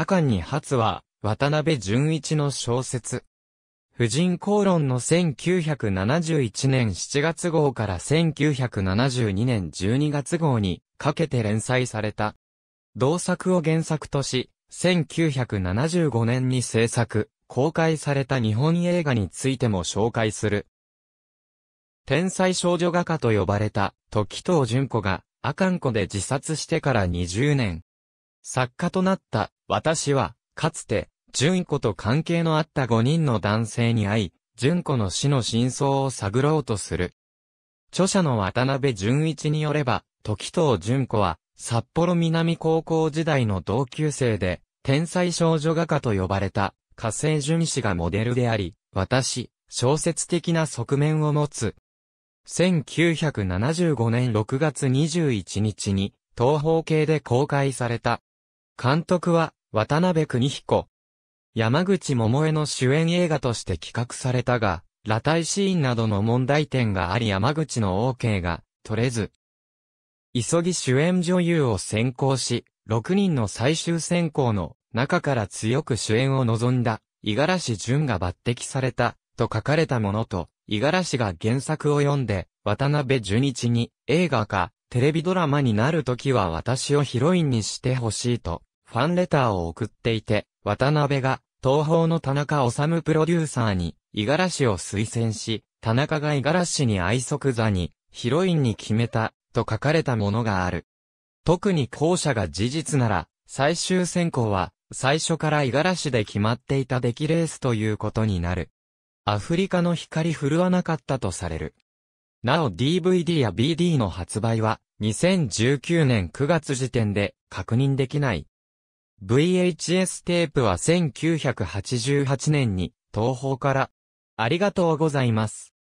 赤に初は、渡辺淳一の小説。婦人公論の1971年7月号から1972年12月号にかけて連載された。同作を原作とし、1975年に制作、公開された日本映画についても紹介する。天才少女画家と呼ばれた時藤淳子がカン子で自殺してから20年、作家となった私は、かつて、純子と関係のあった5人の男性に会い、純子の死の真相を探ろうとする。著者の渡辺淳一によれば、時藤純子は、札幌南高校時代の同級生で、天才少女画家と呼ばれた、火星淳子がモデルであり、私、小説的な側面を持つ。1975年6月21日に、東方系で公開された、監督は、渡辺邦彦。山口桃江の主演映画として企画されたが、裸体シーンなどの問題点があり山口の OK が取れず、急ぎ主演女優を選考し、6人の最終選考の中から強く主演を望んだ、五十嵐淳が抜擢された、と書かれたものと、五十嵐が原作を読んで、渡辺淳一に映画か、テレビドラマになるときは私をヒロインにしてほしいと、ファンレターを送っていて、渡辺が、東方の田中治プロデューサーに、五十嵐を推薦し、田中が五十嵐に愛即座に、ヒロインに決めた、と書かれたものがある。特に後者が事実なら、最終選考は、最初から五十嵐で決まっていた出来レースということになる。アフリカの光振るわなかったとされる。なお DVD や BD の発売は、2019年9月時点で確認できない。VHS テープは1988年に東宝からありがとうございます。